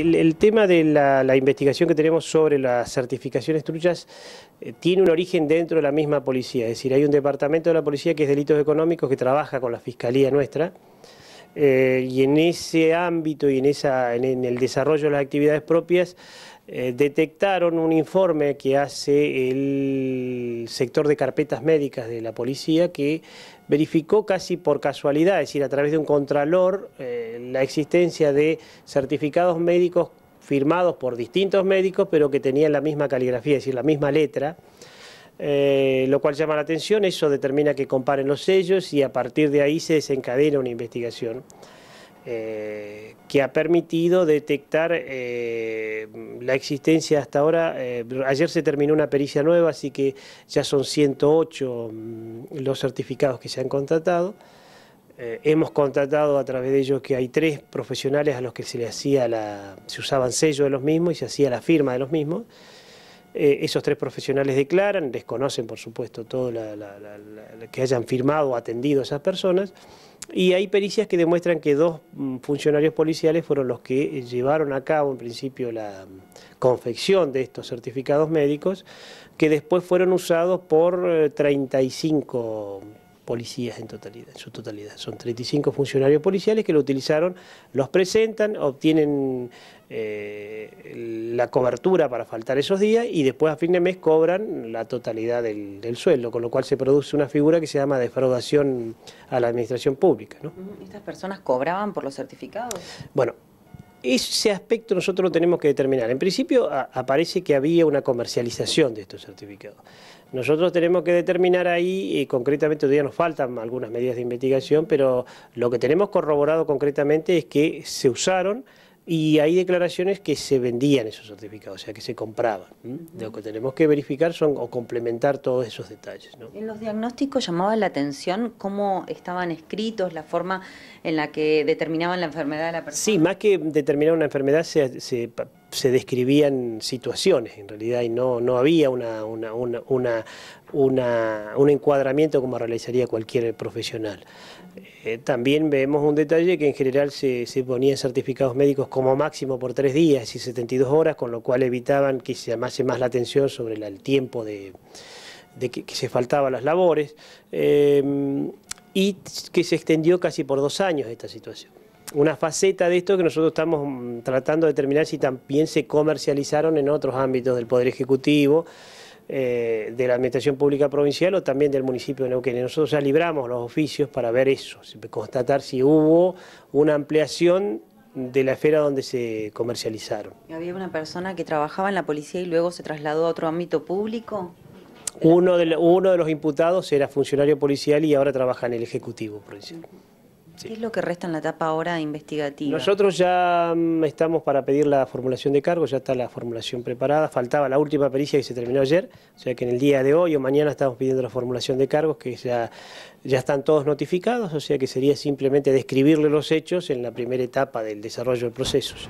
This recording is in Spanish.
el, tema de la, investigación que tenemos sobre las certificaciones truchas eh, tiene un origen dentro de la misma policía. Es decir, hay un departamento de la policía que es delitos económicos que trabaja con la fiscalía nuestra. Eh, y en ese ámbito y en, esa, en, el desarrollo de las actividades propias eh, detectaron un informe que hace el sector de carpetas médicas de la policía que verificó casi por casualidad, es decir, a través de un contralor la existencia de certificados médicos firmados por distintos médicos, pero que tenían la misma caligrafía, es decir, la misma letra, eh, lo cual llama la atención, eso determina que comparen los sellos y a partir de ahí se desencadena una investigación eh, que ha permitido detectar eh, la existencia hasta ahora, ayer se terminó una pericia nueva, así que ya son 108 mm, los certificados que se han contratado. Eh, hemos contratado a través de ellos que hay tres profesionales a los que se le hacía la, se usaban sello de los mismos y se hacía la firma de los mismos. Eh, esos tres profesionales declaran, desconocen por supuesto todo la, que hayan firmado o atendido a esas personas, y hay pericias que demuestran que dos mm, funcionarios policiales fueron los que llevaron a cabo en principio la mm, confección de estos certificados médicos, que después fueron usados por 35 eh, policías en totalidad, en su totalidad. Son 35 funcionarios policiales que lo utilizaron, los presentan, obtienen eh, la cobertura para faltar esos días y después a fin de mes cobran la totalidad del, sueldo, con lo cual se produce una figura que se llama defraudación a la administración pública. ¿Estas personas cobraban por los certificados? Bueno, ese aspecto nosotros lo tenemos que determinar. En principio aparece que había una comercialización de estos certificados. Nosotros tenemos que determinar ahí, y concretamente todavía nos faltan algunas medidas de investigación, pero lo que tenemos corroborado concretamente es que se usaron y hay declaraciones que se vendían esos certificados, o sea, que se compraban. Lo que tenemos que verificar son o complementar todos esos detalles. En los diagnósticos llamaba la atención cómo estaban escritos, la forma en la que determinaban la enfermedad de la persona. Sí, más que determinar una enfermedad, se se describían situaciones en realidad y no, había una, un encuadramiento como realizaría cualquier profesional. Eh, también vemos un detalle que en general se, ponían certificados médicos como máximo por tres días y 72 horas, con lo cual evitaban que se llamase más la atención sobre el tiempo de, que, se faltaban las labores eh, y que se extendió casi por dos años esta situación una faceta de esto que nosotros estamos mm, tratando de determinar si también se comercializaron en otros ámbitos del Poder Ejecutivo, eh, de la Administración Pública Provincial o también del municipio de Neuquén. nosotros ya libramos los oficios para ver eso, constatar si hubo una ampliación de la esfera donde se comercializaron. ¿Había una persona que trabajaba en la policía y luego se trasladó a otro ámbito público? Uno de, los imputados era funcionario policial y ahora trabaja en el Ejecutivo Provincial. ¿Qué es lo que resta en la etapa ahora investigativa? Nosotros ya mm, estamos para pedir la formulación de cargos, ya está la formulación preparada, faltaba la última pericia que se terminó ayer, o sea que en el día de hoy o mañana estamos pidiendo la formulación de cargos que ya, ya están todos notificados, o sea que sería simplemente describirle los hechos en la primera etapa del desarrollo de procesos.